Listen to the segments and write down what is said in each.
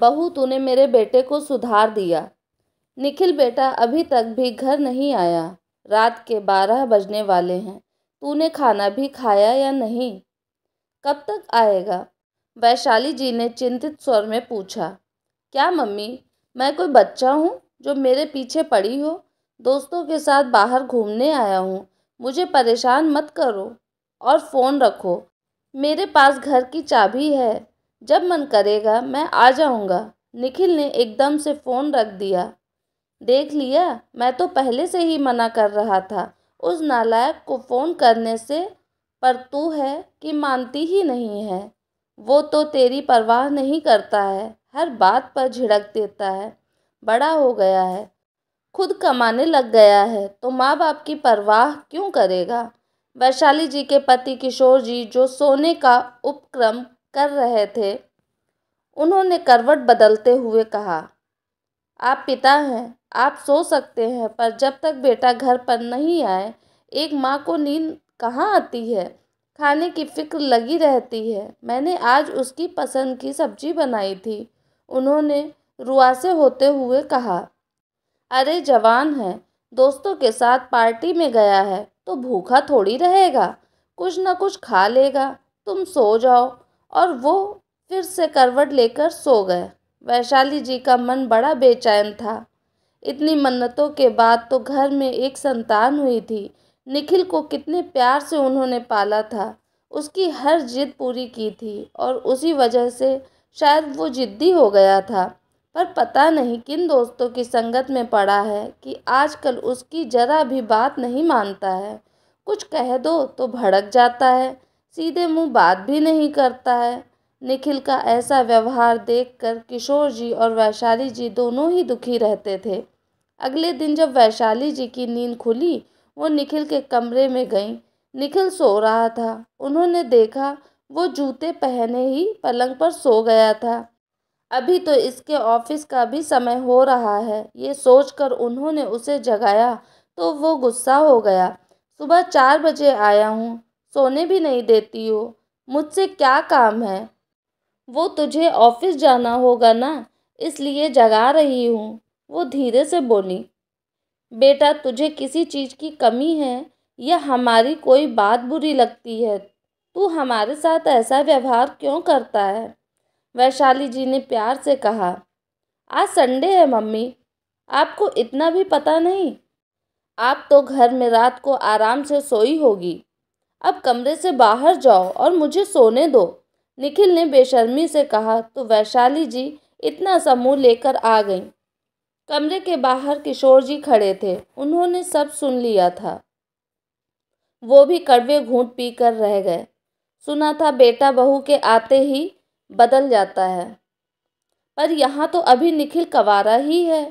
बहू तूने मेरे बेटे को सुधार दिया निखिल बेटा अभी तक भी घर नहीं आया रात के बारह बजने वाले हैं तूने खाना भी खाया या नहीं कब तक आएगा वैशाली जी ने चिंतित स्वर में पूछा क्या मम्मी मैं कोई बच्चा हूँ जो मेरे पीछे पड़ी हो दोस्तों के साथ बाहर घूमने आया हूँ मुझे परेशान मत करो और फ़ोन रखो मेरे पास घर की चाबी है जब मन करेगा मैं आ जाऊँगा निखिल ने एकदम से फ़ोन रख दिया देख लिया मैं तो पहले से ही मना कर रहा था उस नालायक को फ़ोन करने से पर तू है कि मानती ही नहीं है वो तो तेरी परवाह नहीं करता है हर बात पर झिड़क देता है बड़ा हो गया है खुद कमाने लग गया है तो माँ बाप की परवाह क्यों करेगा वैशाली जी के पति किशोर जी जो सोने का उपक्रम कर रहे थे उन्होंने करवट बदलते हुए कहा आप पिता हैं आप सो सकते हैं पर जब तक बेटा घर पर नहीं आए एक माँ को नींद कहाँ आती है खाने की फिक्र लगी रहती है मैंने आज उसकी पसंद की सब्जी बनाई थी उन्होंने रुआसे होते हुए कहा अरे जवान है दोस्तों के साथ पार्टी में गया है तो भूखा थोड़ी रहेगा कुछ ना कुछ खा लेगा तुम सो जाओ और वो फिर से करवट लेकर सो गए वैशाली जी का मन बड़ा बेचैन था इतनी मन्नतों के बाद तो घर में एक संतान हुई थी निखिल को कितने प्यार से उन्होंने पाला था उसकी हर जिद पूरी की थी और उसी वजह से शायद वो जिद्दी हो गया था पर पता नहीं किन दोस्तों की संगत में पड़ा है कि आजकल उसकी जरा भी बात नहीं मानता है कुछ कह दो तो भड़क जाता है सीधे मुंह बात भी नहीं करता है निखिल का ऐसा व्यवहार देखकर किशोर जी और वैशाली जी दोनों ही दुखी रहते थे अगले दिन जब वैशाली जी की नींद खुली वो निखिल के कमरे में गईं निखिल सो रहा था उन्होंने देखा वो जूते पहने ही पलंग पर सो गया था अभी तो इसके ऑफिस का भी समय हो रहा है ये सोचकर उन्होंने उसे जगाया तो वो गुस्सा हो गया सुबह चार बजे आया हूँ सोने भी नहीं देती हो मुझसे क्या काम है वो तुझे ऑफिस जाना होगा ना इसलिए जगा रही हूँ वो धीरे से बोली बेटा तुझे किसी चीज़ की कमी है या हमारी कोई बात बुरी लगती है तू हमारे साथ ऐसा व्यवहार क्यों करता है वैशाली जी ने प्यार से कहा आज संडे है मम्मी आपको इतना भी पता नहीं आप तो घर में रात को आराम से सोई होगी अब कमरे से बाहर जाओ और मुझे सोने दो निखिल ने बेशर्मी से कहा तो वैशाली जी इतना सा मुँह लेकर आ गईं कमरे के बाहर किशोर जी खड़े थे उन्होंने सब सुन लिया था वो भी कड़वे घूंट पी कर रह गए सुना था बेटा बहू के आते ही बदल जाता है पर यहाँ तो अभी निखिल कवारा ही है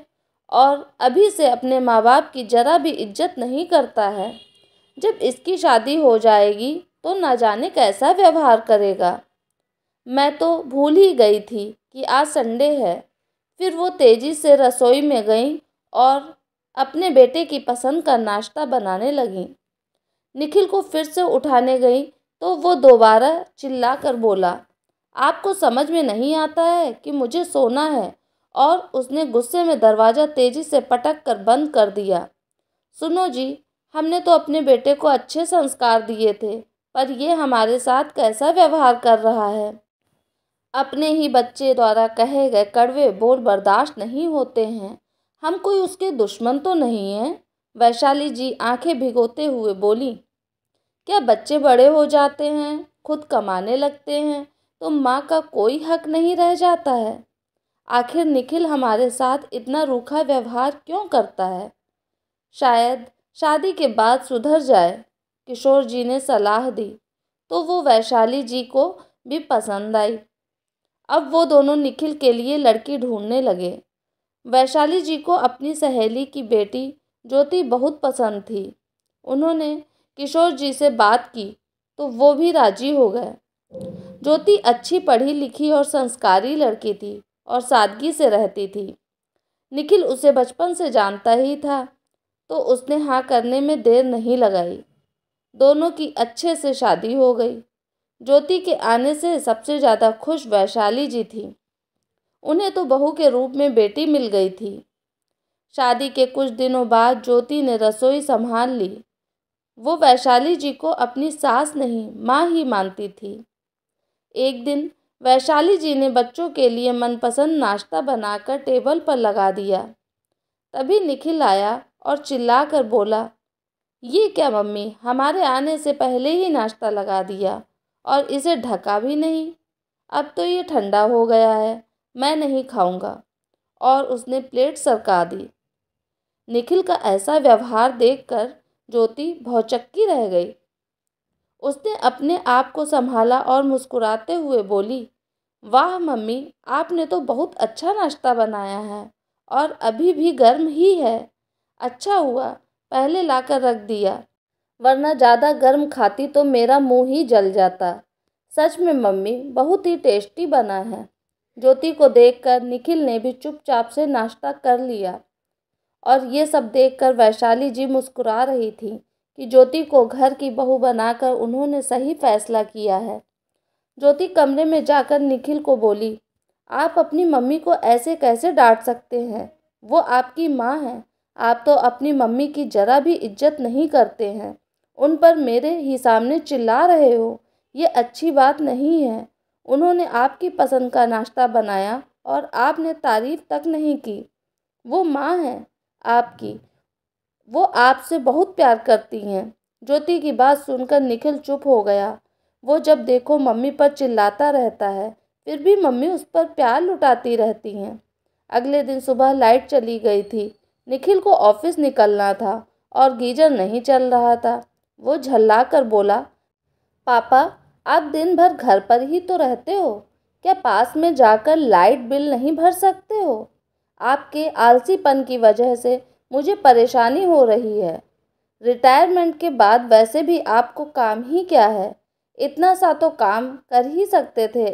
और अभी से अपने माँ बाप की जरा भी इज्जत नहीं करता है जब इसकी शादी हो जाएगी तो न जाने कैसा व्यवहार करेगा मैं तो भूल ही गई थी कि आज संडे है फिर वो तेज़ी से रसोई में गई और अपने बेटे की पसंद का नाश्ता बनाने लगी निखिल को फिर से उठाने गई तो वो दोबारा चिल्ला कर बोला आपको समझ में नहीं आता है कि मुझे सोना है और उसने गुस्से में दरवाज़ा तेज़ी से पटक कर बंद कर दिया सुनो जी हमने तो अपने बेटे को अच्छे संस्कार दिए थे पर यह हमारे साथ कैसा व्यवहार कर रहा है अपने ही बच्चे द्वारा कहे गए कड़वे बोल बर्दाश्त नहीं होते हैं हम कोई उसके दुश्मन तो नहीं हैं वैशाली जी आंखें भिगोते हुए बोली क्या बच्चे बड़े हो जाते हैं खुद कमाने लगते हैं तो माँ का कोई हक नहीं रह जाता है आखिर निखिल हमारे साथ इतना रूखा व्यवहार क्यों करता है शायद शादी के बाद सुधर जाए किशोर जी ने सलाह दी तो वो वैशाली जी को भी पसंद आई अब वो दोनों निखिल के लिए लड़की ढूंढने लगे वैशाली जी को अपनी सहेली की बेटी ज्योति बहुत पसंद थी उन्होंने किशोर जी से बात की तो वो भी राजी हो गए ज्योति अच्छी पढ़ी लिखी और संस्कारी लड़की थी और सादगी से रहती थी निखिल उसे बचपन से जानता ही था तो उसने हाँ करने में देर नहीं लगाई दोनों की अच्छे से शादी हो गई ज्योति के आने से सबसे ज़्यादा खुश वैशाली जी थी उन्हें तो बहू के रूप में बेटी मिल गई थी शादी के कुछ दिनों बाद ज्योति ने रसोई संभाल ली वो वैशाली जी को अपनी सास नहीं माँ ही मानती थी एक दिन वैशाली जी ने बच्चों के लिए मनपसंद नाश्ता बनाकर टेबल पर लगा दिया तभी निखिल आया और चिल्लाकर बोला ये क्या मम्मी हमारे आने से पहले ही नाश्ता लगा दिया और इसे ढका भी नहीं अब तो ये ठंडा हो गया है मैं नहीं खाऊंगा और उसने प्लेट सरका दी निखिल का ऐसा व्यवहार देखकर ज्योति भौचक्की रह गई उसने अपने आप को संभाला और मुस्कुराते हुए बोली वाह मम्मी आपने तो बहुत अच्छा नाश्ता बनाया है और अभी भी गर्म ही है अच्छा हुआ पहले लाकर रख दिया वरना ज़्यादा गर्म खाती तो मेरा मुंह ही जल जाता सच में मम्मी बहुत ही टेस्टी बना है ज्योति को देखकर निखिल ने भी चुपचाप से नाश्ता कर लिया और ये सब देखकर वैशाली जी मुस्कुरा रही थी कि ज्योति को घर की बहू बनाकर उन्होंने सही फैसला किया है ज्योति कमरे में जाकर निखिल को बोली आप अपनी मम्मी को ऐसे कैसे डांट सकते हैं वो आपकी माँ हैं आप तो अपनी मम्मी की ज़रा भी इज्जत नहीं करते हैं उन पर मेरे ही सामने चिल्ला रहे हो ये अच्छी बात नहीं है उन्होंने आपकी पसंद का नाश्ता बनाया और आपने तारीफ तक नहीं की वो माँ है आपकी वो आपसे बहुत प्यार करती हैं ज्योति की बात सुनकर निखिल चुप हो गया वो जब देखो मम्मी पर चिल्लाता रहता है फिर भी मम्मी उस पर प्यार लुटाती रहती हैं अगले दिन सुबह लाइट चली गई थी निखिल को ऑफिस निकलना था और गीजर नहीं चल रहा था वो झल्ला कर बोला पापा आप दिन भर घर पर ही तो रहते हो क्या पास में जाकर लाइट बिल नहीं भर सकते हो आपके आलसीपन की वजह से मुझे परेशानी हो रही है रिटायरमेंट के बाद वैसे भी आपको काम ही क्या है इतना सा तो काम कर ही सकते थे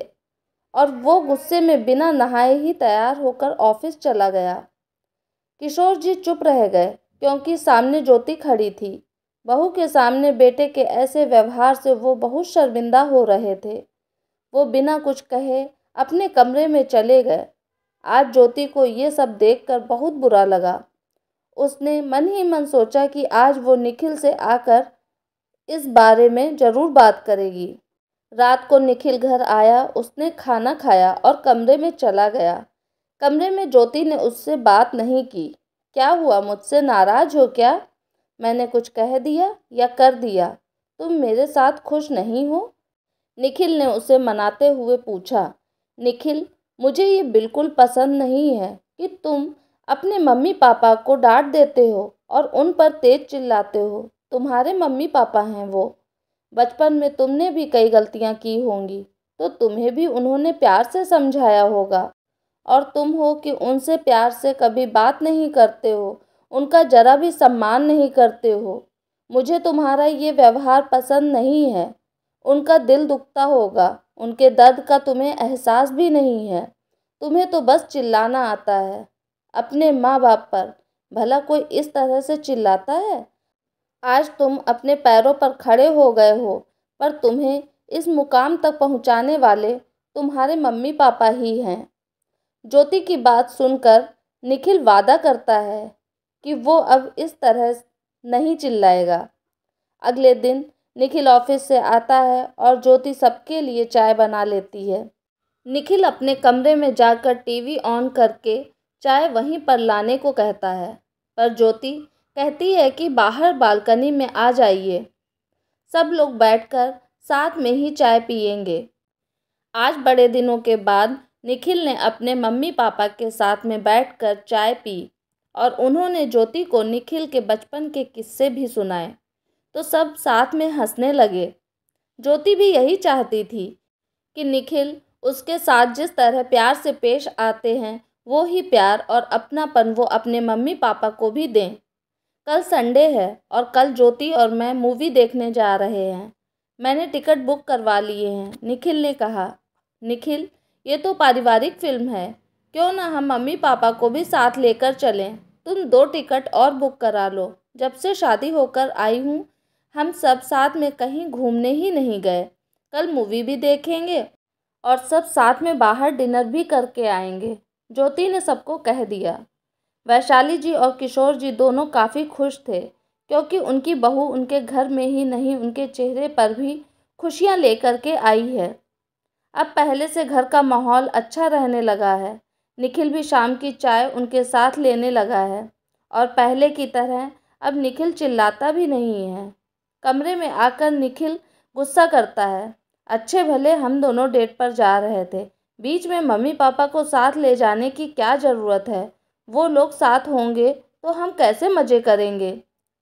और वो गुस्से में बिना नहाए ही तैयार होकर ऑफिस चला गया किशोर जी चुप रह गए क्योंकि सामने ज्योति खड़ी थी बहू के सामने बेटे के ऐसे व्यवहार से वो बहुत शर्मिंदा हो रहे थे वो बिना कुछ कहे अपने कमरे में चले गए आज ज्योति को ये सब देखकर बहुत बुरा लगा उसने मन ही मन सोचा कि आज वो निखिल से आकर इस बारे में ज़रूर बात करेगी रात को निखिल घर आया उसने खाना खाया और कमरे में चला गया कमरे में ज्योति ने उससे बात नहीं की क्या हुआ मुझसे नाराज हो क्या मैंने कुछ कह दिया या कर दिया तुम मेरे साथ खुश नहीं हो निखिल ने उसे मनाते हुए पूछा निखिल मुझे ये बिल्कुल पसंद नहीं है कि तुम अपने मम्मी पापा को डांट देते हो और उन पर तेज चिल्लाते हो तुम्हारे मम्मी पापा हैं वो बचपन में तुमने भी कई गलतियाँ की होंगी तो तुम्हें भी उन्होंने प्यार से समझाया होगा और तुम हो कि उनसे प्यार से कभी बात नहीं करते हो उनका जरा भी सम्मान नहीं करते हो मुझे तुम्हारा ये व्यवहार पसंद नहीं है उनका दिल दुखता होगा उनके दर्द का तुम्हें एहसास भी नहीं है तुम्हें तो बस चिल्लाना आता है अपने माँ बाप पर भला कोई इस तरह से चिल्लाता है आज तुम अपने पैरों पर खड़े हो गए हो पर तुम्हें इस मुकाम तक पहुँचाने वाले तुम्हारे मम्मी पापा ही हैं ज्योति की बात सुनकर निखिल वादा करता है कि वो अब इस तरह नहीं चिल्लाएगा अगले दिन निखिल ऑफिस से आता है और ज्योति सबके लिए चाय बना लेती है निखिल अपने कमरे में जाकर टीवी ऑन करके चाय वहीं पर लाने को कहता है पर ज्योति कहती है कि बाहर बालकनी में आ जाइए सब लोग बैठकर साथ में ही चाय पियेंगे आज बड़े दिनों के बाद निखिल ने अपने मम्मी पापा के साथ में बैठकर चाय पी और उन्होंने ज्योति को निखिल के बचपन के किस्से भी सुनाए तो सब साथ में हंसने लगे ज्योति भी यही चाहती थी कि निखिल उसके साथ जिस तरह प्यार से पेश आते हैं वो ही प्यार और अपनापन वो अपने मम्मी पापा को भी दें कल संडे है और कल ज्योति और मैं मूवी देखने जा रहे हैं मैंने टिकट बुक करवा लिए हैं निखिल ने कहा निखिल ये तो पारिवारिक फिल्म है क्यों ना हम मम्मी पापा को भी साथ लेकर चलें तुम दो टिकट और बुक करा लो जब से शादी होकर आई हूँ हम सब साथ में कहीं घूमने ही नहीं गए कल मूवी भी देखेंगे और सब साथ में बाहर डिनर भी करके आएंगे ज्योति ने सबको कह दिया वैशाली जी और किशोर जी दोनों काफ़ी खुश थे क्योंकि उनकी बहू उनके घर में ही नहीं उनके चेहरे पर भी खुशियाँ लेकर के आई है अब पहले से घर का माहौल अच्छा रहने लगा है निखिल भी शाम की चाय उनके साथ लेने लगा है और पहले की तरह अब निखिल चिल्लाता भी नहीं है कमरे में आकर निखिल गुस्सा करता है अच्छे भले हम दोनों डेट पर जा रहे थे बीच में मम्मी पापा को साथ ले जाने की क्या ज़रूरत है वो लोग साथ होंगे तो हम कैसे मज़े करेंगे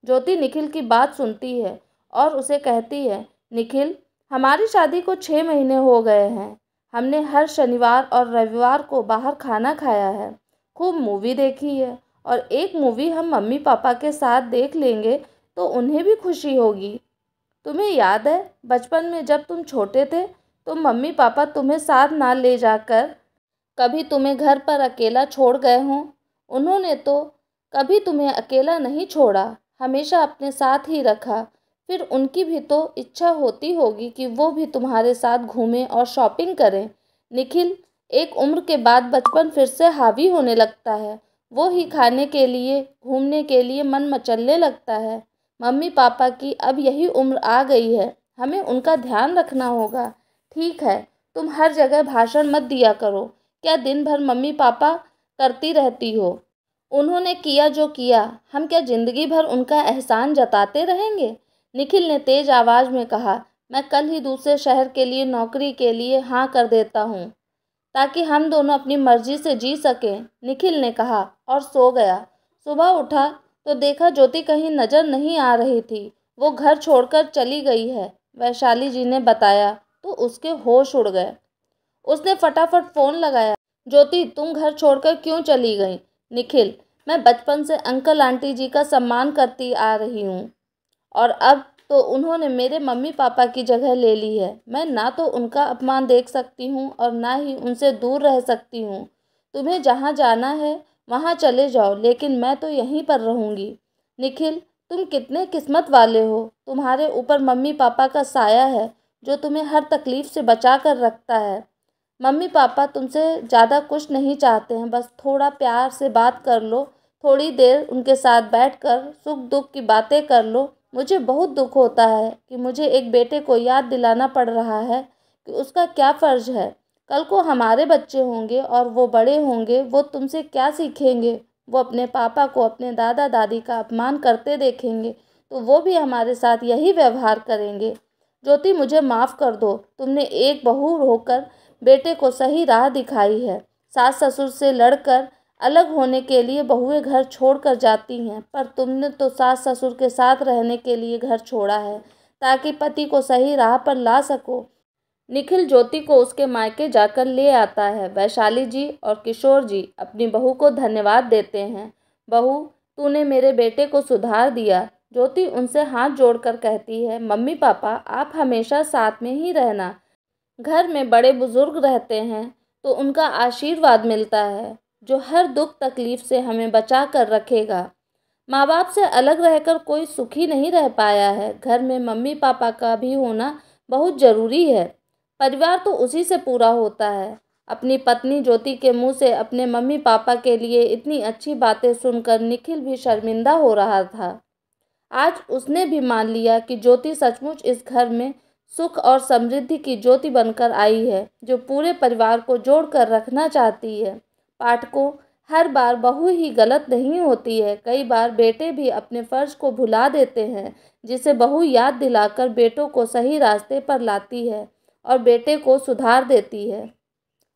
ज्योति निखिल की बात सुनती है और उसे कहती है निखिल हमारी शादी को छः महीने हो गए हैं हमने हर शनिवार और रविवार को बाहर खाना खाया है खूब मूवी देखी है और एक मूवी हम मम्मी पापा के साथ देख लेंगे तो उन्हें भी खुशी होगी तुम्हें याद है बचपन में जब तुम छोटे थे तो मम्मी पापा तुम्हें साथ ना ले जाकर कभी तुम्हें घर पर अकेला छोड़ गए हों उन्होंने तो कभी तुम्हें अकेला नहीं छोड़ा हमेशा अपने साथ ही रखा फिर उनकी भी तो इच्छा होती होगी कि वो भी तुम्हारे साथ घूमें और शॉपिंग करें निखिल एक उम्र के बाद बचपन फिर से हावी होने लगता है वो ही खाने के लिए घूमने के लिए मन मचलने लगता है मम्मी पापा की अब यही उम्र आ गई है हमें उनका ध्यान रखना होगा ठीक है तुम हर जगह भाषण मत दिया करो क्या दिन भर मम्मी पापा करती रहती हो उन्होंने किया जो किया हम क्या ज़िंदगी भर उनका एहसान जताते रहेंगे निखिल ने तेज आवाज़ में कहा मैं कल ही दूसरे शहर के लिए नौकरी के लिए हाँ कर देता हूँ ताकि हम दोनों अपनी मर्जी से जी सकें निखिल ने कहा और सो गया सुबह उठा तो देखा ज्योति कहीं नज़र नहीं आ रही थी वो घर छोड़कर चली गई है वैशाली जी ने बताया तो उसके होश उड़ गए उसने फटाफट फ़ोन लगाया ज्योति तुम घर छोड़कर क्यों चली गई निखिल मैं बचपन से अंकल आंटी जी का सम्मान करती आ रही हूँ और अब तो उन्होंने मेरे मम्मी पापा की जगह ले ली है मैं ना तो उनका अपमान देख सकती हूँ और ना ही उनसे दूर रह सकती हूँ तुम्हें जहाँ जाना है वहाँ चले जाओ लेकिन मैं तो यहीं पर रहूँगी निखिल तुम कितने किस्मत वाले हो तुम्हारे ऊपर मम्मी पापा का साया है जो तुम्हें हर तकलीफ़ से बचा कर रखता है मम्मी पापा तुमसे ज़्यादा कुछ नहीं चाहते हैं बस थोड़ा प्यार से बात कर लो थोड़ी देर उनके साथ बैठ कर सुख दुख की बातें कर लो मुझे बहुत दुख होता है कि मुझे एक बेटे को याद दिलाना पड़ रहा है कि उसका क्या फ़र्ज़ है कल को हमारे बच्चे होंगे और वो बड़े होंगे वो तुमसे क्या सीखेंगे वो अपने पापा को अपने दादा दादी का अपमान करते देखेंगे तो वो भी हमारे साथ यही व्यवहार करेंगे ज्योति मुझे माफ़ कर दो तुमने एक बहू होकर बेटे को सही राह दिखाई है सास ससुर से लड़कर अलग होने के लिए बहुएं घर छोड़कर जाती हैं पर तुमने तो सास ससुर के साथ रहने के लिए घर छोड़ा है ताकि पति को सही राह पर ला सको निखिल ज्योति को उसके मायके जाकर ले आता है वैशाली जी और किशोर जी अपनी बहू को धन्यवाद देते हैं बहू तूने मेरे बेटे को सुधार दिया ज्योति उनसे हाथ जोड़कर कहती है मम्मी पापा आप हमेशा साथ में ही रहना घर में बड़े बुजुर्ग रहते हैं तो उनका आशीर्वाद मिलता है जो हर दुख तकलीफ़ से हमें बचा कर रखेगा माँ बाप से अलग रहकर कोई सुखी नहीं रह पाया है घर में मम्मी पापा का भी होना बहुत ज़रूरी है परिवार तो उसी से पूरा होता है अपनी पत्नी ज्योति के मुंह से अपने मम्मी पापा के लिए इतनी अच्छी बातें सुनकर निखिल भी शर्मिंदा हो रहा था आज उसने भी मान लिया कि ज्योति सचमुच इस घर में सुख और समृद्धि की ज्योति बनकर आई है जो पूरे परिवार को जोड़ कर रखना चाहती है पाठकों हर बार बहू ही गलत नहीं होती है कई बार बेटे भी अपने फ़र्ज को भुला देते हैं जिसे बहू याद दिलाकर बेटों को सही रास्ते पर लाती है और बेटे को सुधार देती है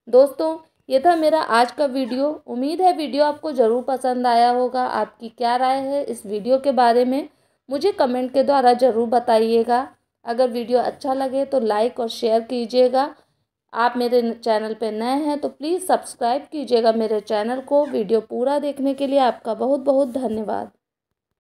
दोस्तों ये था मेरा आज का वीडियो उम्मीद है वीडियो आपको ज़रूर पसंद आया होगा आपकी क्या राय है इस वीडियो के बारे में मुझे कमेंट के द्वारा ज़रूर बताइएगा अगर वीडियो अच्छा लगे तो लाइक और शेयर कीजिएगा आप मेरे चैनल पर नए हैं तो प्लीज़ सब्सक्राइब कीजिएगा मेरे चैनल को वीडियो पूरा देखने के लिए आपका बहुत बहुत धन्यवाद